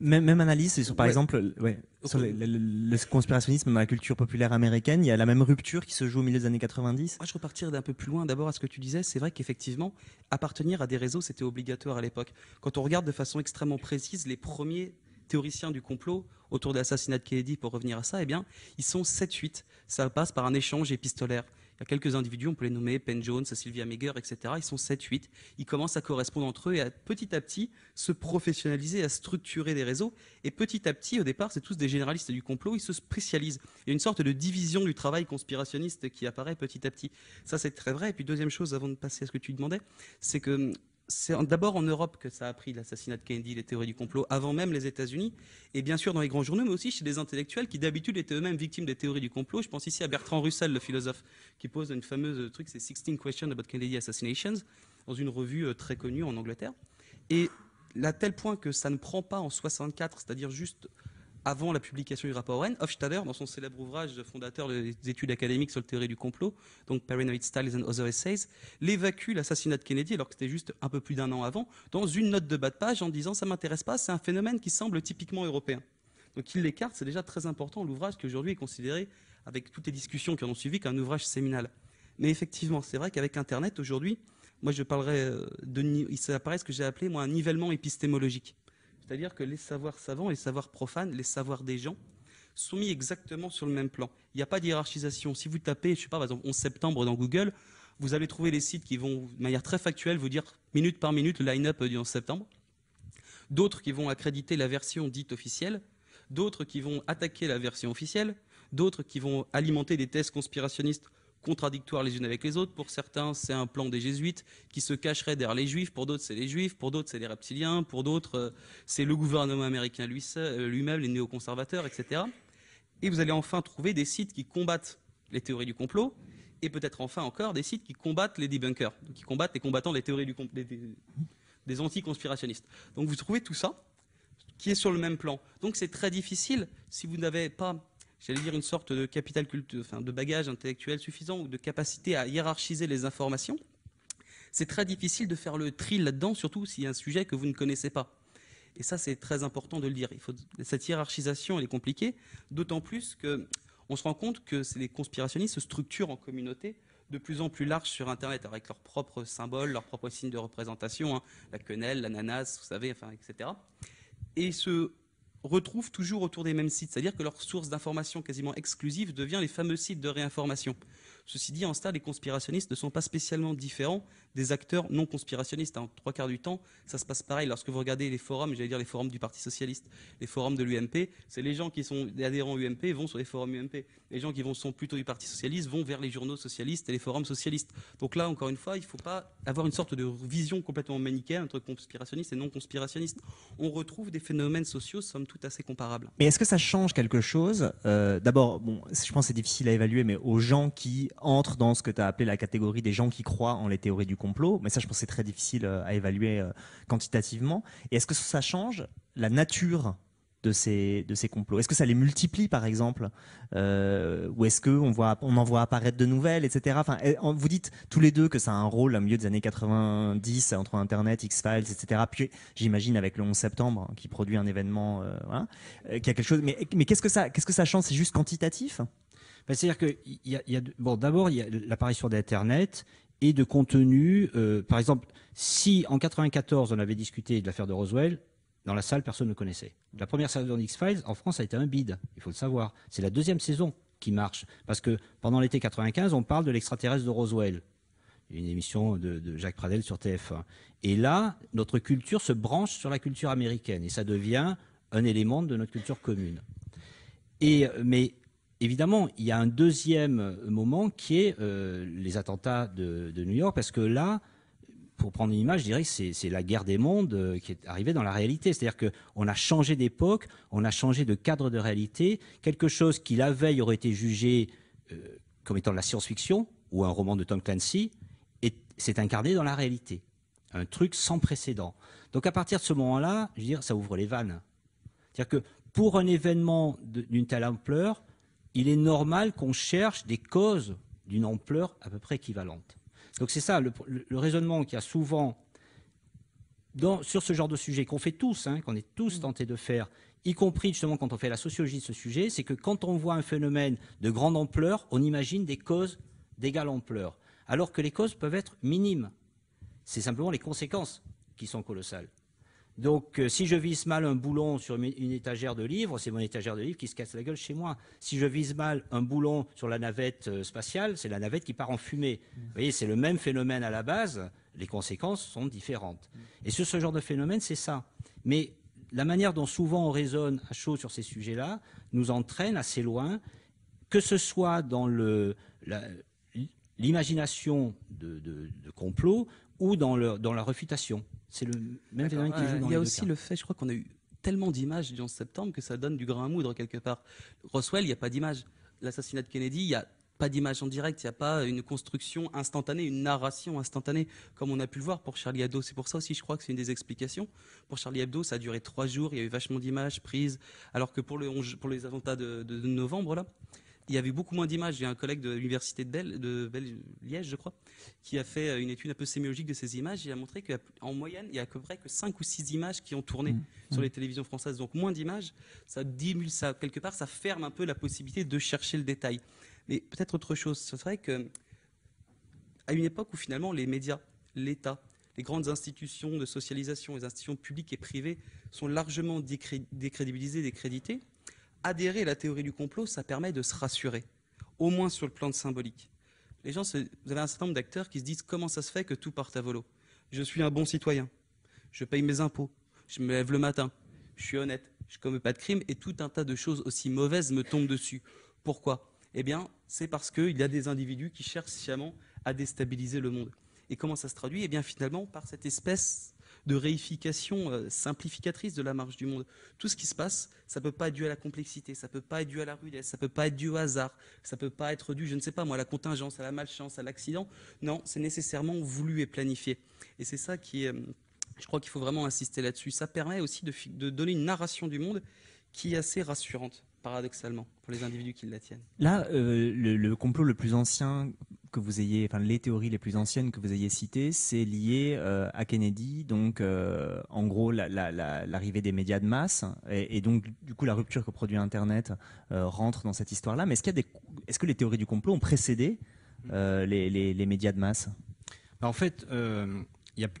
Même, analyse, sur, par exemple, sur le, conspirationnisme dans la culture populaire américaine, il y a la même rupture qui se joue au milieu des années 90. Moi, je repartir d'un peu plus loin. D'abord, à ce que tu disais, c'est vrai qu'effectivement, appartenir à des réseaux, c'était obligatoire à l'époque. Quand on regarde de façon extrêmement précise les premiers théoriciens du complot autour de l'assassinat de Kennedy, pour revenir à ça, eh bien, ils sont 7-8. Ça passe par un échange épistolaire. Il y a quelques individus, on peut les nommer, Penn Jones, Sylvia Meagher, etc. Ils sont 7-8. Ils commencent à correspondre entre eux et à petit à petit se professionnaliser, à structurer des réseaux. Et petit à petit, au départ, c'est tous des généralistes du complot, ils se spécialisent. Il y a une sorte de division du travail conspirationniste qui apparaît petit à petit. Ça, c'est très vrai. Et puis, deuxième chose, avant de passer à ce que tu demandais, c'est que hum, c'est d'abord en Europe que ça a pris l'assassinat de Kennedy, les théories du complot, avant même les États-Unis, et bien sûr dans les grands journaux, mais aussi chez des intellectuels qui d'habitude étaient eux-mêmes victimes des théories du complot. Je pense ici à Bertrand Russell, le philosophe, qui pose une fameuse truc, c'est 16 Questions about Kennedy Assassinations, dans une revue euh, très connue en Angleterre. Et à tel point que ça ne prend pas en 64, c'est-à-dire juste avant la publication du rapport Oren, Hofstadter, dans son célèbre ouvrage fondateur des études académiques sur le théorie du complot, donc Paranoid Styles and Other Essays, l'évacue l'assassinat de Kennedy, alors que c'était juste un peu plus d'un an avant, dans une note de bas de page en disant ça m'intéresse pas, c'est un phénomène qui semble typiquement européen. Donc il l'écarte, c'est déjà très important, l'ouvrage qui aujourd'hui est considéré, avec toutes les discussions qui en ont suivi, qu'un ouvrage séminal. Mais effectivement, c'est vrai qu'avec Internet aujourd'hui, moi je parlerai euh, de, ça apparaît ce que j'ai appelé moi un nivellement épistémologique. C'est-à-dire que les savoirs savants les savoirs profanes, les savoirs des gens, sont mis exactement sur le même plan. Il n'y a pas hiérarchisation. Si vous tapez, je sais pas, par exemple, 11 septembre dans Google, vous allez trouver les sites qui vont, de manière très factuelle, vous dire minute par minute le line-up du 11 septembre. D'autres qui vont accréditer la version dite officielle. D'autres qui vont attaquer la version officielle. D'autres qui vont alimenter des thèses conspirationnistes contradictoires les unes avec les autres. Pour certains, c'est un plan des jésuites qui se cacherait derrière les juifs. Pour d'autres, c'est les juifs. Pour d'autres, c'est les reptiliens. Pour d'autres, euh, c'est le gouvernement américain euh, lui-même, les néoconservateurs, etc. Et vous allez enfin trouver des sites qui combattent les théories du complot et peut-être enfin encore des sites qui combattent les debunkers, qui combattent les combattants des théories du des, anti des anticonspirationnistes. Donc vous trouvez tout ça qui est sur le même plan. Donc c'est très difficile si vous n'avez pas j'allais dire, une sorte de capital culture, enfin, de bagage intellectuel suffisant ou de capacité à hiérarchiser les informations, c'est très difficile de faire le tri là-dedans, surtout s'il y a un sujet que vous ne connaissez pas. Et ça, c'est très important de le dire. Il faut, cette hiérarchisation, elle est compliquée, d'autant plus qu'on se rend compte que les conspirationnistes se structurent en communauté de plus en plus large sur Internet, avec leurs propres symboles, leurs propres signes de représentation, hein, la quenelle, l'ananas, vous savez, enfin, etc. Et ce retrouvent toujours autour des mêmes sites. C'est-à-dire que leur source d'information quasiment exclusive devient les fameux sites de réinformation. Ceci dit, en cela, les conspirationnistes ne sont pas spécialement différents des acteurs non conspirationnistes. En hein. trois quarts du temps, ça se passe pareil. Lorsque vous regardez les forums, j'allais dire les forums du Parti Socialiste, les forums de l'UMP, c'est les gens qui sont adhérents UMP vont sur les forums UMP. Les gens qui vont, sont plutôt du Parti Socialiste vont vers les journaux socialistes et les forums socialistes. Donc là, encore une fois, il ne faut pas avoir une sorte de vision complètement manichéenne entre conspirationnistes et non conspirationnistes. On retrouve des phénomènes sociaux, somme toute, assez comparables. Mais est-ce que ça change quelque chose euh, D'abord, bon, je pense que c'est difficile à évaluer, mais aux gens qui entre dans ce que tu as appelé la catégorie des gens qui croient en les théories du complot, mais ça je pense que c'est très difficile euh, à évaluer euh, quantitativement. Et est-ce que ça change la nature de ces, de ces complots Est-ce que ça les multiplie, par exemple euh, Ou est-ce qu'on on en voit apparaître de nouvelles, etc. Enfin, eh, vous dites tous les deux que ça a un rôle au milieu des années 90, entre Internet, X-Files, etc. Puis j'imagine avec le 11 septembre, hein, qui produit un événement, qu'il voilà, a quelque chose. Mais, mais qu'est-ce que ça, qu'est-ce que ça change C'est juste quantitatif bah, c'est-à-dire que y a, bon, d'abord, il y a l'apparition d'Internet et de contenu. Euh, par exemple, si en 94 on avait discuté de l'affaire de Roswell, dans la salle, personne ne connaissait. La première saison d'X-Files en France a été un bide, il faut le savoir. C'est la deuxième saison qui marche. Parce que pendant l'été 95, on parle de l'extraterrestre de Roswell. Une émission de, de, Jacques Pradel sur TF1. Et là, notre culture se branche sur la culture américaine et ça devient un élément de notre culture commune. Et, euh, mais Évidemment, il y a un deuxième euh, moment qui est euh, les attentats de, New York, parce que là, pour prendre une image, je dirais que c'est la guerre des mondes euh, qui est arrivée dans la réalité. C'est-à-dire qu'on a changé d'époque, on a changé de cadre de réalité. Quelque chose qui, la veille, aurait été jugé comme étant de la science-fiction ou un roman de Tom Clancy, s'est incarné dans la réalité. Un truc sans précédent. Donc à partir de ce moment-là, je veux dire, ça ouvre les vannes. C'est-à-dire que pour un événement d'une telle ampleur, il est normal qu'on cherche des causes d'une ampleur à peu près équivalente. Donc c'est ça le, raisonnement qu'il y a souvent dans, sur ce genre de sujet, qu'on fait tous, hein, qu'on est tous mmh. tentés de faire, y compris justement quand on fait la sociologie de ce sujet, c'est que quand on voit un phénomène de grande ampleur, on imagine des causes d'égale ampleur, alors que les causes peuvent être minimes. C'est simplement les conséquences qui sont colossales. Donc, euh, si je vise mal un boulon sur une étagère de livres, c'est mon étagère de livres qui se casse la gueule chez moi. Si je vise mal un boulon sur la navette euh, spatiale, c'est la navette qui part en fumée. Mm. Vous voyez, c'est le même phénomène à la base, les conséquences sont différentes. Mm. Et sur ce genre de phénomène, c'est ça. Mais la manière dont souvent on raisonne à chaud sur ces sujets-là nous entraîne assez loin, que ce soit dans l'imagination de, complot ou dans, dans la refutation. C'est le même qui Il y a aussi le fait, je crois qu'on a eu tellement d'images durant septembre que ça donne du grain à moudre quelque part. Roswell, il n'y a pas d'image. L'assassinat de Kennedy, il n'y a pas d'image en direct, il n'y a pas une construction instantanée, une narration instantanée, comme on a pu le voir pour Charlie Hebdo. C'est pour ça aussi, je crois que c'est une des explications. Pour Charlie Hebdo, ça a duré trois jours, il y a eu vachement d'images prises, alors que pour, les attentats de novembre, là, il y avait beaucoup moins d'images. J'ai un collègue de l'université de, Liège, je crois, qui a fait euh, une étude un peu sémiologique de ces images et a montré qu'en moyenne, il y a à peu près que 5 ou 6 images qui ont tourné mmh. sur mmh. les télévisions françaises. Donc moins d'images, ça diminue, ça, quelque part, ça ferme un peu la possibilité de chercher le détail. Mais peut-être autre chose, ce serait que, à une époque où finalement les médias, l'État, les grandes institutions de socialisation, les institutions publiques et privées sont largement décrédibilisées, décréditées, adhérer à la théorie du complot, ça permet de se rassurer, au moins sur le plan de symbolique. Les gens, vous avez un certain nombre d'acteurs qui se disent comment ça se fait que tout parte à volo. Je suis un bon citoyen, je paye mes impôts, je me lève le matin, je suis honnête, je ne commets pas de crime et tout un tas de choses aussi mauvaises me tombent dessus. Pourquoi Eh bien, c'est parce qu'il y a des individus qui cherchent sciemment à déstabiliser le monde. Et comment ça se traduit Eh bien, finalement, par cette espèce de réification euh, simplificatrice de la marche du monde. Tout ce qui se passe, ça peut pas être dû à la complexité, ça peut pas être dû à la rudesse, ça peut pas être dû au hasard, ça peut pas être dû, je ne sais pas moi, à la contingence, à la malchance, à l'accident. Non, c'est nécessairement voulu et planifié. Et c'est ça qui est, euh, je crois qu'il faut vraiment insister là-dessus. Ça permet aussi de, de donner une narration du monde qui est assez rassurante paradoxalement, pour les individus qui la tiennent. Là, euh, le, complot le plus ancien que vous ayez, enfin les théories les plus anciennes que vous ayez citées, c'est lié euh, à Kennedy, donc euh, en gros l'arrivée des médias de masse, et, donc du coup la rupture que produit Internet rentre dans cette histoire-là. Mais est-ce est que les théories du complot ont précédé les, médias de masse bah, En fait, il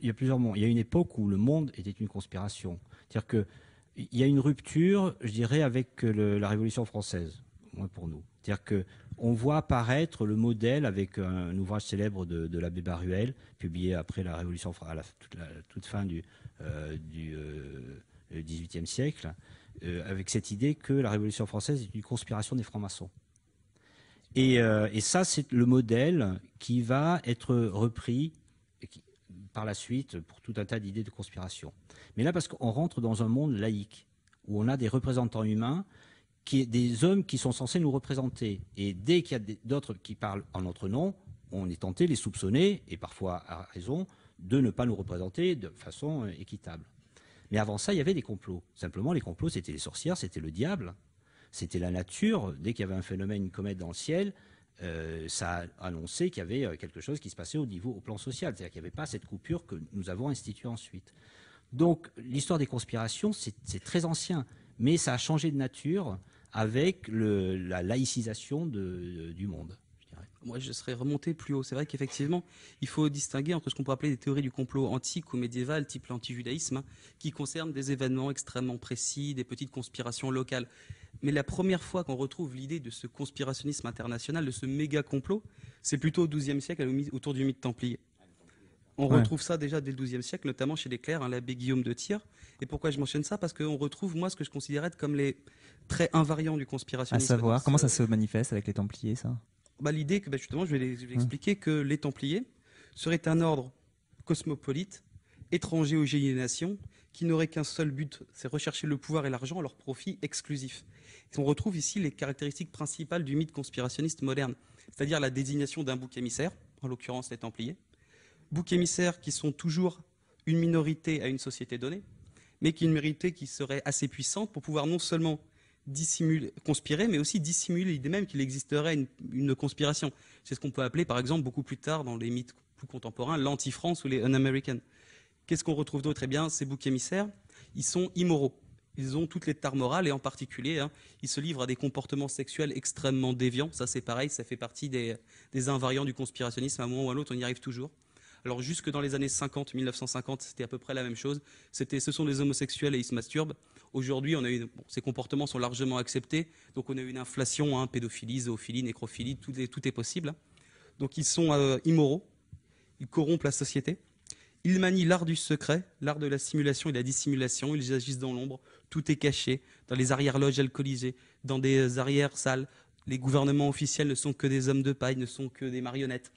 y, a plusieurs mondes. Il y a une époque où le monde était une conspiration, c'est-à-dire que il y a une rupture, je dirais, avec euh, la Révolution française, pour nous. C'est-à-dire que on voit apparaître le modèle avec un, ouvrage célèbre de, l'abbé Baruel, publié après la Révolution, à la toute, fin du, XVIIIe euh, du euh, siècle, avec cette idée que la Révolution française est une conspiration des francs-maçons. Et, et, ça, c'est le modèle qui va être repris la suite pour tout un tas d'idées de conspiration. Mais là, parce qu'on rentre dans un monde laïque, où on a des représentants humains, qui, est des hommes qui sont censés nous représenter. Et dès qu'il y a d'autres qui parlent en notre nom, on est tenté de les soupçonner, et parfois à raison, de ne pas nous représenter de façon euh, équitable. Mais avant ça, il y avait des complots. Simplement, les complots, c'était les sorcières, c'était le diable, c'était la nature. Dès qu'il y avait un phénomène, une comète dans le ciel, euh, ça a annoncé qu'il y avait euh, quelque chose qui se passait au niveau, au plan social, c'est-à-dire qu'il n'y avait pas cette coupure que nous avons instituée ensuite. Donc l'histoire des conspirations, c'est très ancien, mais ça a changé de nature avec la laïcisation du monde moi je serais remonté plus haut. C'est vrai qu'effectivement, il faut distinguer entre ce qu'on peut appeler des théories du complot antiques ou médiévales, type l'antijudaïsme, judaïsme hein, qui concernent des événements extrêmement précis, des petites conspirations locales. Mais la première fois qu'on retrouve l'idée de ce conspirationnisme international, de ce méga complot, c'est plutôt au XIIe siècle autour du mythe templier. On retrouve ça déjà dès le XIIe siècle, notamment chez les clercs, hein, l'abbé Guillaume de Tyr. Et pourquoi je mentionne ça Parce qu'on retrouve, moi, ce que je considérais comme les traits invariants du conspirationnisme. À savoir, comment ça se manifeste avec les Templiers, ça bah, l'idée que bah, justement, je vais, mmh. expliquer que les Templiers seraient un ordre cosmopolite, étranger aux des nations, qui n'aurait qu'un seul but, c'est rechercher le pouvoir et l'argent à leur profit exclusif. on retrouve ici les caractéristiques principales du mythe conspirationniste moderne, c'est-à-dire la désignation d'un bouc émissaire, en l'occurrence les Templiers, bouc émissaire qui sont toujours une minorité à une société donnée, mais qui est une qui serait assez puissante pour pouvoir non seulement dissimuler, conspirer, mais aussi dissimuler l'idée même qu'il existerait une, conspiration. C'est ce qu'on peut appeler, par exemple, beaucoup plus tard dans les mythes plus contemporains, l'anti-France ou les un-American. Qu'est-ce qu'on retrouve d'autre Eh bien, ces boucs émissaires, ils sont immoraux. Ils ont toutes les tares morales et en particulier, hein, ils se livrent à des comportements sexuels extrêmement déviants. Ça, c'est pareil, ça fait partie des, des invariants du conspirationnisme. À un moment ou à l'autre, on y arrive toujours. Alors jusque dans les années 50, 1950, c'était à peu près la même chose. C'était ce sont des homosexuels et ils se masturbent. Aujourd'hui, on a ces comportements sont largement acceptés, donc on a eu une inflation, hein, pédophilie, zoophilie, nécrophilie, tout est, possible. Donc ils sont euh, immoraux, ils corrompent la société. Ils manient l'art du secret, l'art de la simulation et de la dissimulation. Ils agissent dans l'ombre. Tout est caché, dans les arrière-loges alcoolisées, dans des euh, arrières-salles. Les gouvernements officiels ne sont que des hommes de paille, ne sont que des marionnettes.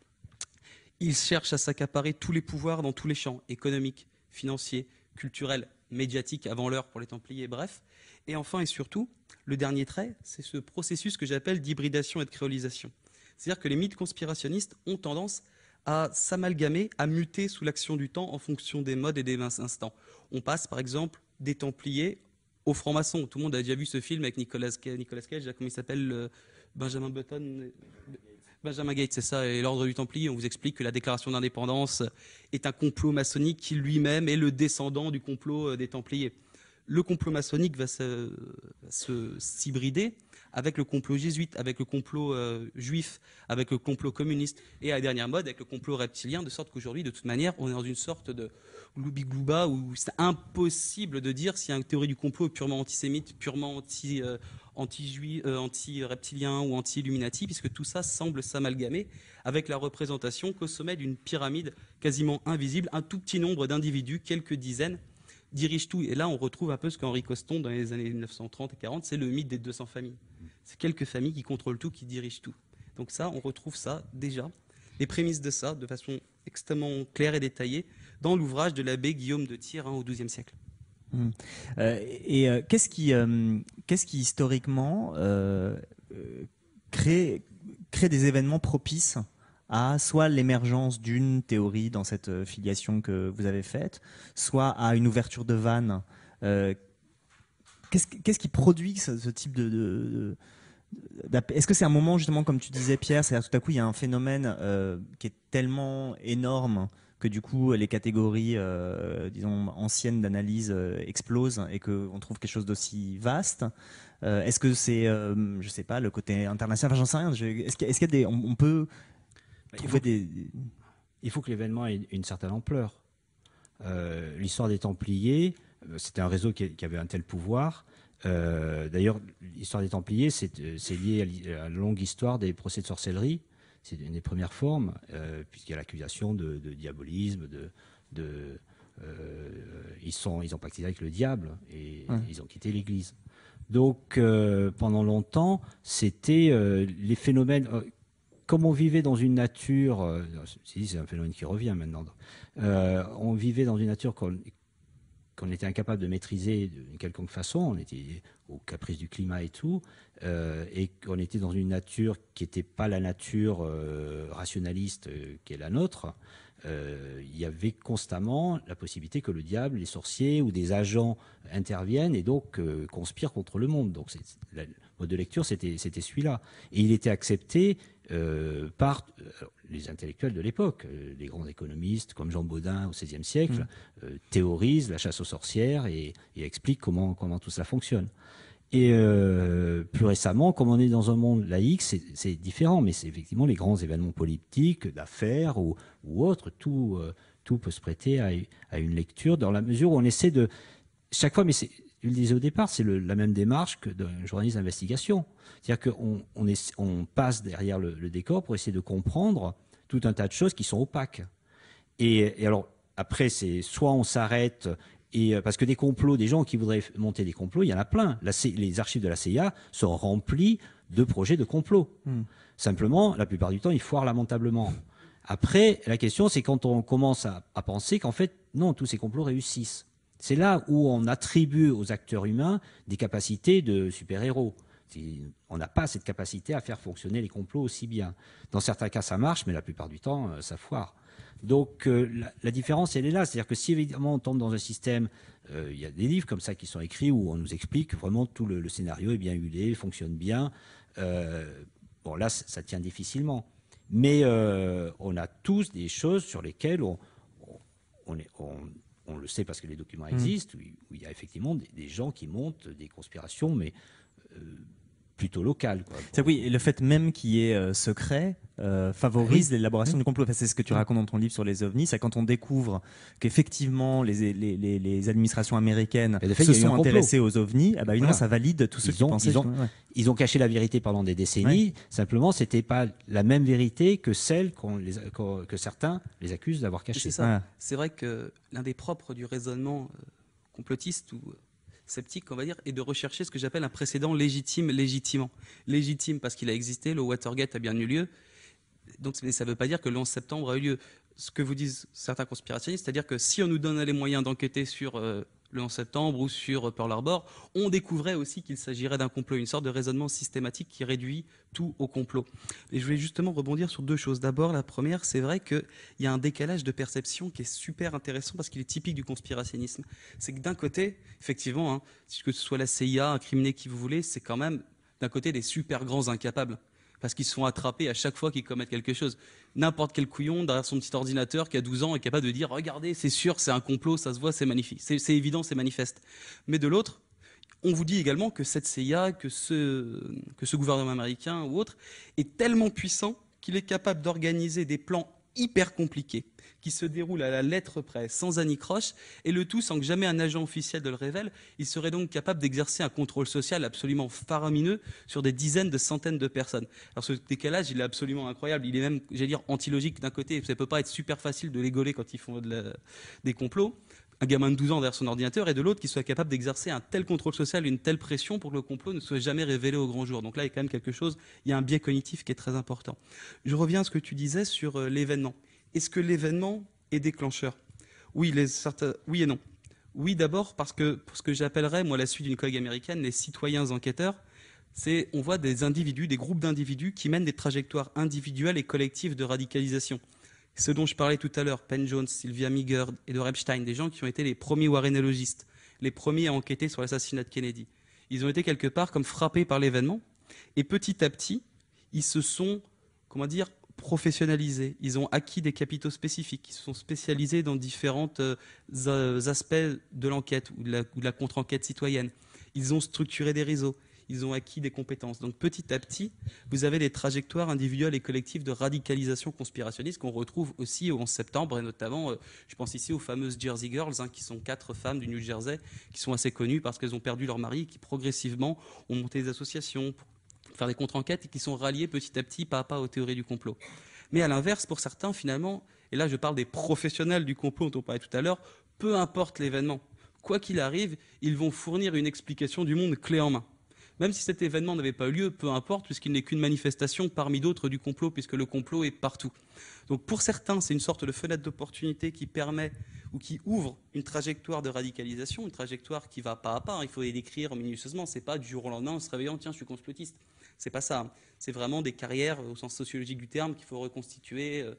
Il cherche à s'accaparer tous les pouvoirs dans tous les champs, économiques, financiers, culturels, médiatiques, avant l'heure pour les Templiers, bref. Et enfin et surtout, le dernier trait, c'est ce processus que j'appelle d'hybridation et de créolisation. C'est-à-dire que les mythes conspirationnistes ont tendance à s'amalgamer, à muter sous l'action du temps en fonction des modes et des instants. On passe par exemple des Templiers aux francs-maçons. Tout le monde a déjà vu ce film avec Nicolas, Cage, Nicolas Cage, comment il s'appelle Benjamin Button. Benjamin Gates, c'est ça, et l'ordre du Templier, on vous explique que la déclaration d'indépendance est un complot maçonnique qui lui-même est le descendant du complot euh, des Templiers. Le complot maçonnique va se, s'hybrider avec le complot jésuite, avec le complot euh, juif, avec le complot communiste, et à la dernière mode, avec le complot reptilien, de sorte qu'aujourd'hui, de toute manière, on est dans une sorte de loubiglouba où c'est impossible de dire si une théorie du complot est purement antisémite, purement anti, euh, euh, anti-reptilien anti ou anti-illuminati, puisque tout ça semble s'amalgamer avec la représentation qu'au sommet d'une pyramide quasiment invisible, un tout petit nombre d'individus, quelques dizaines, dirigent tout. Et là, on retrouve un peu ce qu'Henri Coston, dans les années 1930 et 40, c'est le mythe des 200 familles. C'est quelques familles qui contrôlent tout, qui dirigent tout. Donc ça, on retrouve ça déjà, les prémices de ça, de façon extrêmement claire et détaillée, dans l'ouvrage de l'abbé Guillaume de Thiers hein, au XIIe siècle. Hum. Euh, et euh, euh, qu'est-ce qui, historiquement crée, des événements propices à soit l'émergence d'une théorie dans cette filiation que vous avez faite, soit à une ouverture de vanne Qu'est-ce qui produit ce, type de, de est-ce que c'est un moment justement comme tu disais Pierre, c'est-à-dire tout à coup il y a un phénomène qui est tellement énorme que du coup les catégories, euh, disons, anciennes d'analyse euh, explosent et qu'on trouve quelque chose d'aussi vaste euh, Est-ce que c'est, je sais pas, le côté international Enfin, j'en sais rien. Est-ce qu'il y, a des, on, peut il des faut que l'événement ait une certaine ampleur. L'histoire des Templiers, c'était un réseau qui, avait un tel pouvoir. D'ailleurs, l'histoire des Templiers, c'est lié à la longue histoire des procès de sorcellerie c'est une des premières formes, euh, puisqu'il y a l'accusation de, diabolisme, de, euh, ils sont, ils ont pactisé avec le diable et ils ont quitté l'Église. Donc euh, pendant longtemps, c'était les phénomènes. comme on vivait dans une nature, c'est un phénomène qui revient maintenant. on vivait dans une nature qu'on était incapable de maîtriser d'une quelconque façon, on était aux caprices du climat et tout, euh, et qu'on était dans une nature qui n'était pas la nature euh, rationaliste euh, qui est la nôtre, il y avait constamment la possibilité que le diable, les sorciers ou des agents interviennent et donc conspirent contre le monde. Donc c'est la, mode de lecture, c'était celui-là. Et il était accepté euh, par euh, les intellectuels de l'époque, les euh, grands économistes comme Jean Baudin au XVIe siècle, mm. théorisent la chasse aux sorcières et, expliquent comment, comment tout cela fonctionne. Et plus récemment, comme on est dans un monde laïque, c'est différent, mais c'est effectivement les grands événements politiques, d'affaires ou, ou autres, tout, tout peut se prêter à, une lecture dans la mesure où on essaie de... Chaque fois, mais c'est il le disais au départ, c'est la même démarche que d'un journaliste d'investigation. C'est-à-dire qu'on passe derrière le, décor pour essayer de comprendre tout un tas de choses qui sont opaques. Et, alors, après, c'est soit on s'arrête, et euh, parce que des complots, des gens qui voudraient monter des complots, il y en a plein. les archives de la CIA sont remplies de projets de complots. Hmm. Simplement, la plupart du temps, ils foirent lamentablement. Après, la question, c'est quand on commence à penser qu'en fait, non, tous ces complots réussissent. C'est là où on attribue aux acteurs humains des capacités de super-héros. On n'a pas cette capacité à faire fonctionner les complots aussi bien. Dans certains cas, ça marche, mais la plupart du temps, euh, ça foire. Donc euh, la, différence, elle est là. C'est-à-dire que si évidemment on tombe dans un système, euh, il y a des livres comme ça qui sont écrits où on nous explique vraiment tout le, scénario est bien huilé, fonctionne bien. bon là, ça, tient difficilement. Mais on a tous des choses sur lesquelles est, on on le sait parce que les documents mm. existent, où il y a effectivement des, des gens qui montent des conspirations, mais euh, plutôt locale. Oui, le fait même qu'il est euh, secret euh, favorise ah l'élaboration mm. du complot. c'est ce que tu mm. racontes dans ton livre sur les ovnis. C'est quand on découvre qu'effectivement les, administrations américaines se sont intéressées aux ovnis, eh ben, ça valide tout ce qu'ils pensaient. Ils ont, caché la vérité pendant des décennies. Simplement, Simplement, c'était pas la même vérité que celle que certains les accusent d'avoir cachée. C'est vrai que l'un des propres du raisonnement euh, complotiste ou sceptique, on va dire, et de rechercher ce que j'appelle un précédent légitime, légitimement. Légitime parce qu'il a existé, le Watergate a bien eu lieu. Donc, ça ne veut pas dire que le 11 septembre a eu lieu. Ce que vous disent certains conspirationnistes, c'est-à-dire que si on nous donne les moyens d'enquêter sur euh, le 11 septembre ou sur Pearl Harbor, on découvrait aussi qu'il s'agirait d'un complot, une sorte de raisonnement systématique qui réduit tout au complot. Et je voulais justement rebondir sur deux choses. D'abord, la première, c'est vrai qu'il y a un décalage de perception qui est super intéressant parce qu'il est typique du conspirationnisme. C'est que d'un côté, effectivement, hein, que ce soit la CIA, un criminel qui vous voulez, c'est quand même d'un côté des super grands incapables parce qu'ils se sont attrapés à chaque fois qu'ils commettent quelque chose. N'importe quel couillon derrière son petit ordinateur qui a 12 ans est capable de dire regardez, c'est sûr, c'est un complot, ça se voit, c'est magnifique, c'est évident, c'est manifeste. Mais de l'autre, on vous dit également que cette CIA, que ce, que ce gouvernement américain ou autre est tellement puissant qu'il est capable d'organiser des plans hyper compliqué, qui se déroule à la lettre près, sans anicroche, et le tout sans que jamais un agent officiel ne le révèle. Il serait donc capable d'exercer un contrôle social absolument faramineux sur des dizaines de centaines de personnes. Alors ce décalage, il est absolument incroyable. Il est même, j'allais dire, antilogique d'un côté. Ça ne peut pas être super facile de les quand ils font des complots un gamin de 12 ans derrière son ordinateur et de l'autre qui soit capable d'exercer un tel contrôle social, une telle pression pour que le complot ne soit jamais révélé au grand jour. Donc là, il y a quand même quelque chose, il y a un biais cognitif qui est très important. Je reviens à ce que tu disais sur euh, l'événement. Est-ce que l'événement est déclencheur oui, les oui et non. Oui, d'abord parce que ce que j'appellerais, moi, la suite d'une collègue américaine, les citoyens enquêteurs, c'est on voit des individus, des groupes d'individus qui mènent des trajectoires individuelles et collectives de radicalisation ce dont je parlais tout à l'heure, Penn Jones, Sylvia Meagher et de Repstein, des gens qui ont été les premiers warénologistes, les premiers à enquêter sur l'assassinat de Kennedy. Ils ont été quelque part comme frappés par l'événement, et petit à petit, ils se sont, comment dire, professionnalisés. Ils ont acquis des capitaux spécifiques, ils se sont spécialisés dans différents euh, aspects de l'enquête ou de la contre-enquête citoyenne. Ils ont structuré des réseaux, ils ont acquis des compétences. Donc petit à petit, vous avez des trajectoires individuelles et collectives de radicalisation conspirationniste qu'on retrouve aussi au 11 septembre, et notamment, euh, je pense ici aux fameuses Jersey Girls, hein, qui sont quatre femmes du New Jersey, qui sont assez connues parce qu'elles ont perdu leur mari, qui progressivement ont monté des associations pour faire des contre-enquêtes et qui sont ralliées petit à petit, pas à pas, aux théories du complot. Mais à l'inverse, pour certains, finalement, et là je parle des professionnels du complot dont on parlait tout à l'heure, peu importe l'événement, quoi qu'il arrive, ils vont fournir une explication du monde clé en main. Même si cet événement n'avait pas eu lieu, peu importe, puisqu'il n'est qu'une manifestation parmi d'autres du complot, puisque le complot est partout. Donc pour certains, c'est une sorte de fenêtre d'opportunité qui permet ou qui ouvre une trajectoire de radicalisation, une trajectoire qui va pas à pas. Il faut les décrire minutieusement. C'est pas du jour au lendemain en se réveillant, tiens, je suis complotiste. C'est pas ça. Hein. C'est vraiment des carrières au sens sociologique du terme qu'il faut reconstituer euh,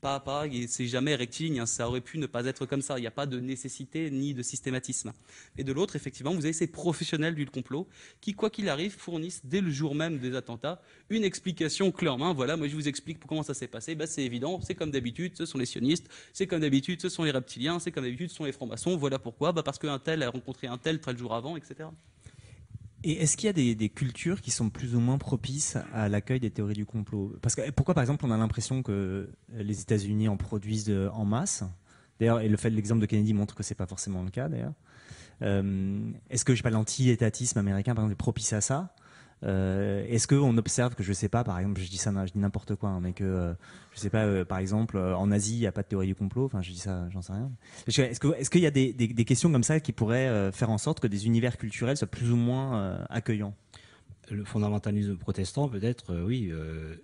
pas à pas, c'est jamais rectiligne, hein. ça aurait pu ne pas être comme ça, il n'y a pas de nécessité ni de systématisme. Et de l'autre, effectivement, vous avez ces professionnels du complot qui, quoi qu'il arrive, fournissent dès le jour même des attentats une explication clairement Voilà, moi je vous explique comment ça s'est passé, ben, c'est évident, c'est comme d'habitude, ce sont les sionistes, c'est comme d'habitude, ce sont les reptiliens, c'est comme d'habitude, ce sont les francs-maçons, voilà pourquoi, ben, parce qu'un tel a rencontré un tel très le jour avant, etc. Et est-ce qu'il y a des, cultures qui sont plus ou moins propices à l'accueil des théories du complot Parce que eh, pourquoi, par exemple, on a l'impression que euh, les États-Unis en produisent euh, en masse D'ailleurs, et le fait l'exemple de Kennedy montre que c'est pas forcément le cas. D'ailleurs, euh, est-ce que je sais pas l'anti-étatisme américain par exemple est propice à ça euh, est-ce qu'on observe que, je sais pas, par exemple, je dis ça, je dis n'importe quoi, hein, mais que, je euh, je sais pas, euh, par exemple, en Asie, il n'y a pas de théorie du complot, enfin, je dis ça, j'en sais rien. Est-ce qu'il est y a des, questions comme ça qui pourraient faire en sorte que des univers culturels soient plus ou moins accueillants Le fondamentalisme protestant, peut-être, oui,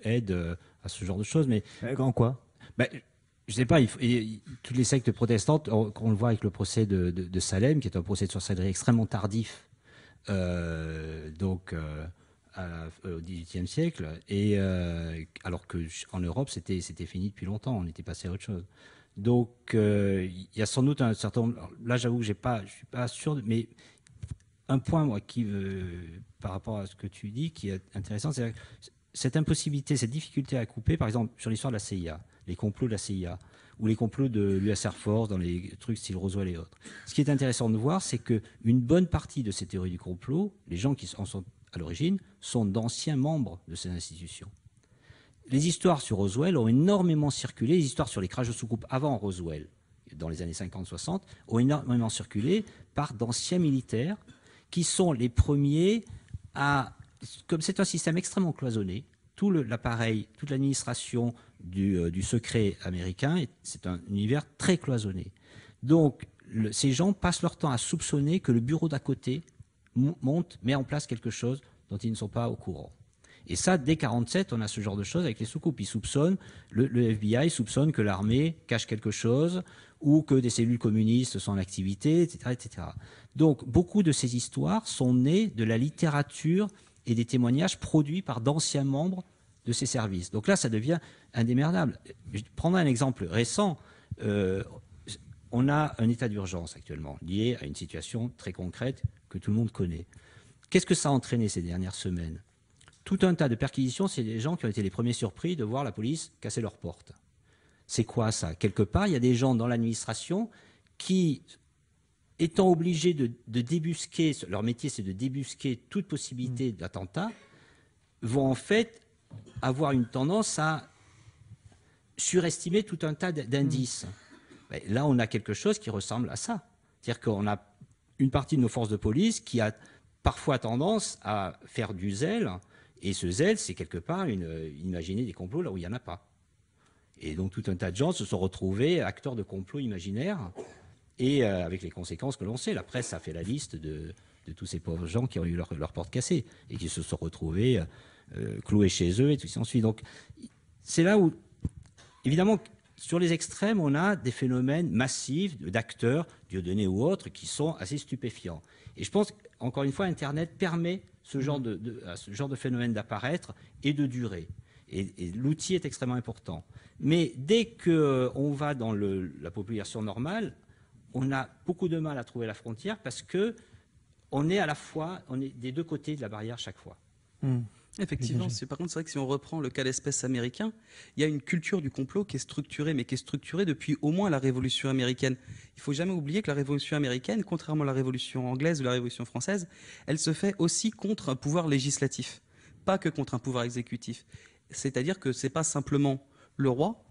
aide à ce genre de choses, mais. En quoi bah, je sais pas, toutes les sectes protestantes, on, le voit avec le procès de, Salem, qui est un procès de sorcellerie extrêmement tardif. donc, euh, au XVIIIe siècle, et euh, alors que en Europe c'était c'était fini depuis longtemps, on était passé à autre chose. Donc euh, il y a sans doute un certain. Là j'avoue que j'ai pas, je suis pas sûr, mais un point moi qui par rapport à ce que tu dis qui est intéressant, c'est cette impossibilité, cette difficulté à couper, par exemple sur l'histoire de la CIA, les complots de la CIA ou les complots de l'US Air Force dans les trucs style Roswell et autres. Ce qui est intéressant de voir, c'est que une bonne partie de ces théories du complot, les gens qui en sont à l'origine, sont d'anciens membres de ces institutions. Les histoires sur Roswell ont énormément circulé, les histoires sur les crashs de sous-coupe avant Roswell, dans les années 50-60, ont énormément circulé par d'anciens militaires qui sont les premiers à, comme c'est un système extrêmement cloisonné, tout l'appareil, toute l'administration du, euh, du, secret américain, c'est un univers très cloisonné. Donc, ces gens passent leur temps à soupçonner que le bureau d'à côté monte, met en place quelque chose dont ils ne sont pas au courant. Et ça, dès 47, on a ce genre de choses avec les soucoupes. Ils soupçonnent, le, FBI soupçonne que l'armée cache quelque chose ou que des cellules communistes sont en activité, etc., etc. Donc, beaucoup de ces histoires sont nées de la littérature et des témoignages produits par d'anciens membres de ces services. Donc là, ça devient indémerdable. Je un exemple récent. Euh, on a un état d'urgence actuellement lié à une situation très concrète que tout le monde connaît. Qu'est-ce que ça a entraîné ces dernières semaines Tout un tas de perquisitions, c'est des gens qui ont été les premiers surpris de voir la police casser leurs portes. C'est quoi ça Quelque part, il y a des gens dans l'administration qui, étant obligés de, de débusquer, leur métier c'est de débusquer toute possibilité mm. d'attentat, vont en fait avoir une tendance à surestimer tout un tas d'indices. Mm. Là, on a quelque chose qui ressemble à ça. C'est-à-dire qu'on a une partie de nos forces de police qui a parfois tendance à faire du zèle, et ce zèle, c'est quelque part une, imaginer des complots là où il n'y en a pas. Et donc tout un tas de gens se sont retrouvés acteurs de complots imaginaires, et euh, avec les conséquences que l'on sait. La presse a fait la liste de, tous ces pauvres gens qui ont eu leur, leur porte cassée, et qui se sont retrouvés euh, cloués chez eux, et tout ça ensuite. Donc c'est là où, évidemment, sur les extrêmes, on a des phénomènes massifs d'acteurs, Dieudonné ou autres, qui sont assez stupéfiants. Et je pense, encore une fois, Internet permet mm-hmm. ce genre de, phénomène d'apparaître et de durer. Et, l'outil est extrêmement important. Mais dès qu'on euh, va dans la population normale, on a beaucoup de mal à trouver la frontière parce que on est à la fois, des deux côtés de la barrière chaque fois. Mm. Effectivement, c'est par contre c'est vrai que si on reprend le cas d'espèce américain, il y a une culture du complot qui est structurée, mais qui est structurée depuis au moins la Révolution américaine. Il faut jamais oublier que la Révolution américaine, contrairement à la Révolution anglaise ou la Révolution française, elle se fait aussi contre un pouvoir législatif, pas que contre un pouvoir exécutif. C'est-à-dire que c'est pas simplement le roi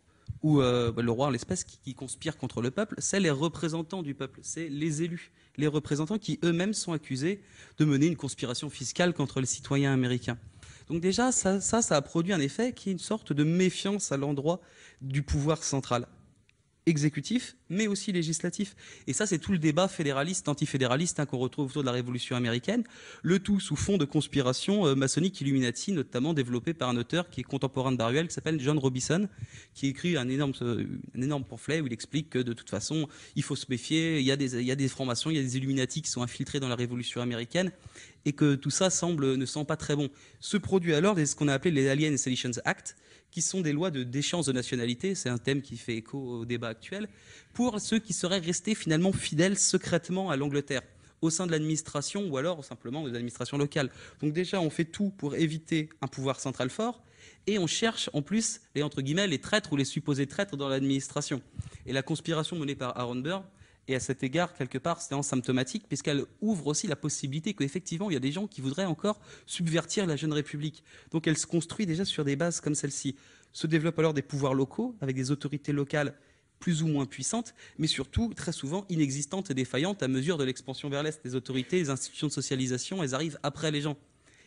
ou euh, bah, le roi l'espèce qui, qui conspire contre le peuple, c'est les représentants du peuple, c'est les élus, les représentants qui eux-mêmes sont accusés de mener une conspiration fiscale contre les citoyens américains. Donc déjà, ça, ça, a produit un effet qui est une sorte de méfiance à l'endroit du pouvoir central exécutif, mais aussi législatif. Et ça, c'est tout le débat fédéraliste, antifédéraliste hein, qu'on retrouve autour de la Révolution américaine, le tout sous fond de conspiration euh, maçonnique Illuminati, notamment développée par un auteur qui est contemporain de Baruel, qui s'appelle John Robison, qui écrit euh, un énorme, pamphlet où il explique que de toute façon, il faut se méfier, il y a des, formations, il y a des Illuminati qui sont infiltrés dans la Révolution américaine, et que tout ça semble, ne sent pas très bon. Ce produit alors ce qu'on a appelé les Alien Seditions Act, qui sont des lois de déchéance de nationalité, c'est un thème qui fait écho au débat actuel, pour ceux qui seraient restés finalement fidèles secrètement à l'Angleterre, au sein de l'administration ou alors simplement de l'administration locale. Donc déjà, on fait tout pour éviter un pouvoir central fort, et on cherche en plus les, entre guillemets, les traîtres ou les supposés traîtres dans l'administration. Et la conspiration menée par Aaron Burr, et à cet égard, quelque part, c'est symptomatique, puisqu'elle ouvre aussi la possibilité qu'effectivement, il y a des gens qui voudraient encore subvertir la jeune République. Donc elle se construit déjà sur des bases comme celle-ci. Se développent alors des pouvoirs locaux, avec des autorités locales plus ou moins puissantes, mais surtout très souvent inexistantes et défaillantes à mesure de l'expansion vers l'Est. Les autorités, les institutions de socialisation, elles arrivent après les gens.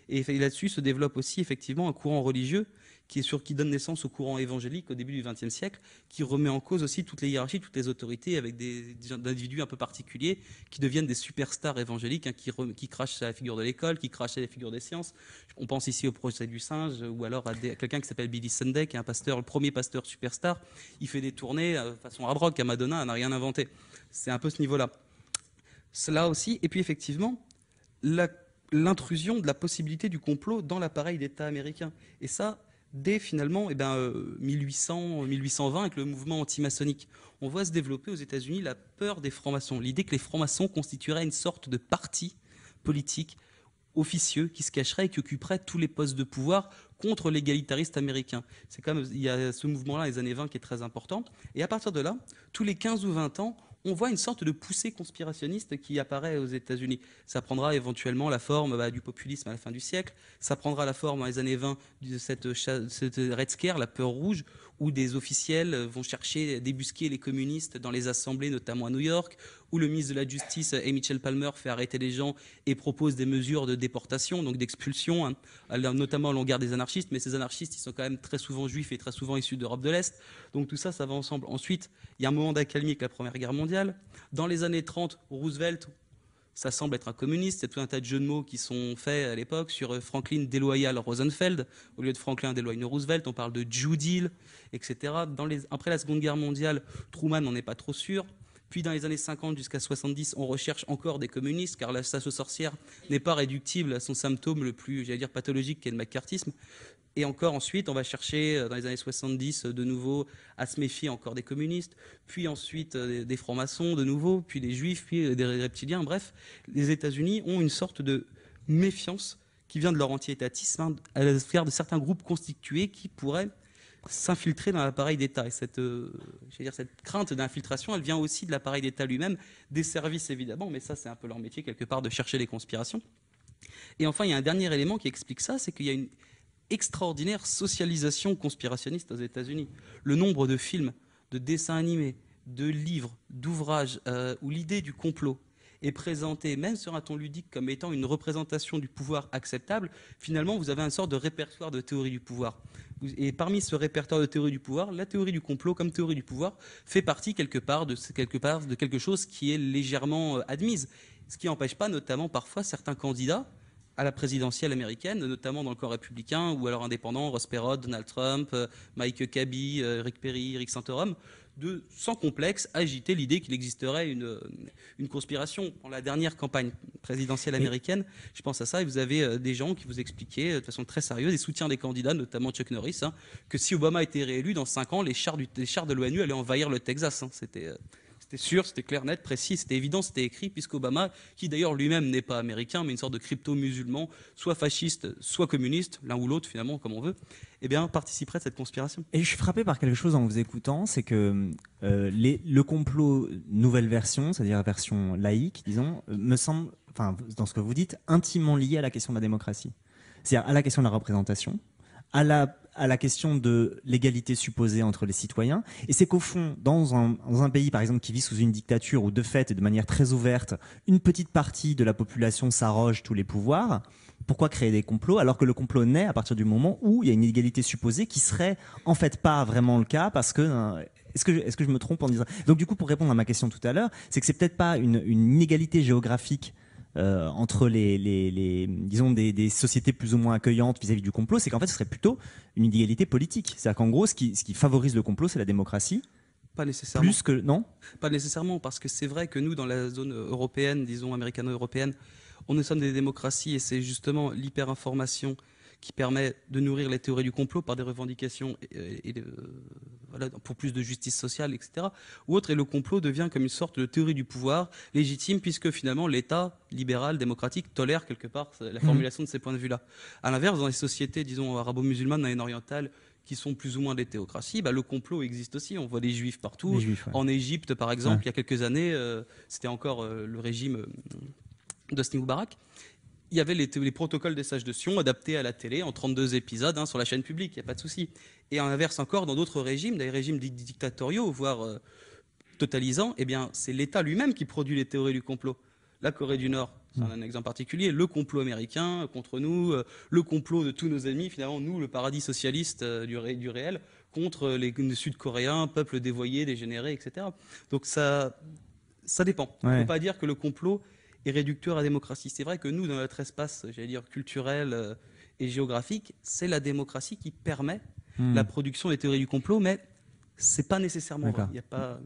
Et là-dessus se développe aussi effectivement un courant religieux qui, est sur, qui donne naissance au courant évangélique au début du XXe siècle, qui remet en cause aussi toutes les hiérarchies, toutes les autorités, avec des, individus un peu particuliers qui deviennent des superstars évangéliques, hein, qui, qui, crachent à la figure de l'école, qui crachent à la figure des sciences. On pense ici au procès du singe, ou alors à, quelqu'un qui s'appelle Billy Sunday, qui est un pasteur, le premier pasteur superstar. Il fait des tournées euh, façon hard rock à Madonna, n'a rien inventé. C'est un peu ce niveau-là. Cela aussi, et puis effectivement, la l'intrusion de la possibilité du complot dans l'appareil d'État américain. Et ça, dès finalement eh 1800, ben, 1820 euh, avec le mouvement antimaçonnique. On voit se développer aux États-Unis la peur des francs-maçons, l'idée que les francs-maçons constitueraient une sorte de parti politique officieux qui se cacherait et qui occuperait tous les postes de pouvoir contre l'égalitariste américain. C'est quand il y a ce mouvement-là, les années 20, qui est très important. Et à partir de là, tous les 15 ou 20 ans, on voit une sorte de poussée conspirationniste qui apparaît aux États-Unis. Ça prendra éventuellement la forme bah, du populisme à la fin du siècle, ça prendra la forme dans les années 20 de cette, cette Red Scare, la peur rouge, où des officiels vont chercher, à débusquer les communistes dans les assemblées, notamment à New York, où le ministre de la Justice euh, et Palmer fait arrêter les gens et propose des mesures de déportation, donc d'expulsion, hein, notamment à longueur des anarchistes, mais ces anarchistes, ils sont quand même très souvent juifs et très souvent issus d'Europe de l'Est. Donc tout ça, ça va ensemble. Ensuite, il y a un moment d'accalmie avec la Première Guerre mondiale. Dans les années 30, Roosevelt ça semble être un communiste. Il y a tout un tas de jeux de mots qui sont faits à l'époque sur euh, Franklin déloyal Rosenfeld. Au lieu de Franklin Déloyal Roosevelt, on parle de Jew Deal, etc. après la Seconde Guerre mondiale, Truman n'en est pas trop sûr. Puis dans les années 50 jusqu'à 70, on recherche encore des communistes, car la chasse aux sorcières n'est pas réductible à son symptôme le plus, j'allais dire, pathologique, qui est le macartisme. Et encore ensuite, on va chercher euh, dans les années 70 euh, de nouveau à se méfier encore des communistes, puis ensuite euh, des, francs-maçons de nouveau, puis des juifs, puis des reptiliens. Bref, les États-Unis ont une sorte de méfiance qui vient de leur anti-étatisme hein, à l'égard de certains groupes constitués qui pourraient s'infiltrer dans l'appareil d'État. Et euh, cette, crainte d'infiltration, elle vient aussi de l'appareil d'État lui-même, des services évidemment, mais ça c'est un peu leur métier quelque part de chercher les conspirations. Et enfin, il y a un dernier élément qui explique ça, c'est qu'il y a une extraordinaire socialisation conspirationniste aux États-Unis. Le nombre de films, de dessins animés, de livres, d'ouvrages euh, où l'idée du complot est présentée, même sur un ton ludique, comme étant une représentation du pouvoir acceptable, finalement, vous avez un sorte de répertoire de théorie du pouvoir et parmi ce répertoire de théorie du pouvoir, la théorie du complot comme théorie du pouvoir fait partie quelque part de, quelque, chose qui est légèrement euh, admise. Ce qui n'empêche pas notamment parfois certains candidats à la présidentielle américaine, notamment dans le corps républicain ou alors indépendant, Ross Perot, Donald Trump, euh, Mike Cabby, euh, Rick Perry, Rick Santorum, de, sans complexe, agiter l'idée qu'il existerait une, conspiration. Dans la dernière campagne présidentielle américaine, je pense à ça, et vous avez euh, des gens qui vous expliquaient euh, de façon très sérieuse, et soutiens des candidats, notamment Chuck Norris, hein, que si Obama était réélu, dans cinq ans, les chars, du, de l'ONU allaient envahir le Texas. Hein. C'était euh, c'était sûr, c'était clair, net, précis, c'était évident, c'était écrit, puisqu'Obama, qui d'ailleurs lui-même n'est pas américain, mais une sorte de crypto-musulman, soit fasciste, soit communiste, l'un ou l'autre finalement, comme on veut, eh bien, participerait à cette conspiration. Et je suis frappé par quelque chose en vous écoutant, c'est que euh, le complot nouvelle version, c'est-à-dire la version laïque, disons, euh, me semble, enfin, dans ce que vous dites, intimement lié à la question de la démocratie. C'est-à-dire à la question de la représentation, à la à la question de l'égalité supposée entre les citoyens. Et c'est qu'au fond, dans un, dans un, pays, par exemple, qui vit sous une dictature où, de fait et de manière très ouverte, une petite partie de la population s'arroge tous les pouvoirs, pourquoi créer des complots alors que le complot naît à partir du moment où il y a une égalité supposée qui serait en fait pas vraiment le cas parce que euh, est-ce que, est que, je me trompe en disant Donc du coup, pour répondre à ma question tout à l'heure, c'est que c'est peut-être pas une, une, inégalité géographique euh, entre les, disons des, sociétés plus ou moins accueillantes vis-à-vis du complot, c'est qu'en fait ce serait plutôt une idéalité politique. C'est-à-dire qu'en gros, ce qui, favorise le complot, c'est la démocratie. Pas nécessairement. Plus que non Pas nécessairement, parce que c'est vrai que nous, dans la zone européenne, disons américano-européenne, on est sommes des démocraties et c'est justement l'hyperinformation qui permet de nourrir les théories du complot par des revendications et, pour plus de justice sociale, etc. Ou autre, et le complot devient comme une sorte de théorie du pouvoir légitime, puisque finalement l'État libéral, démocratique, tolère quelque part la mhm. formulation de ces points de vue-là. À l'inverse, dans les sociétés, disons, arabo-musulmanes, moyen orientales, qui sont plus ou moins des théocraties, bah, le complot existe aussi. On voit des juifs partout. En Égypte, par exemple, il y a quelques années, euh, c'était encore euh, le régime d'Hosni Moubarak il y avait les, protocoles des sages de Sion adaptés à la télé en 32 épisodes hein, sur la chaîne publique, il n'y a pas de souci. Et en inverse encore, dans d'autres régimes, des régimes dictatoriaux, voire euh, totalisants, eh bien, c'est l'État lui-même qui produit les théories du complot. La Corée du Nord, c'est un hmm. exemple particulier, le complot américain contre nous, euh, le complot de tous nos ennemis, finalement, nous, le paradis socialiste euh, du, réel, contre les, Sud-Coréens, peuple dévoyé, dégénéré, etc. Donc ça, dépend. On ne peut pas dire que le complot et réducteur à démocratie. C'est vrai que nous, dans notre espace, j'allais dire, culturel euh, et géographique, c'est la démocratie qui permet hmm. la production des théories du complot, mais c'est pas nécessairement Il y a pas...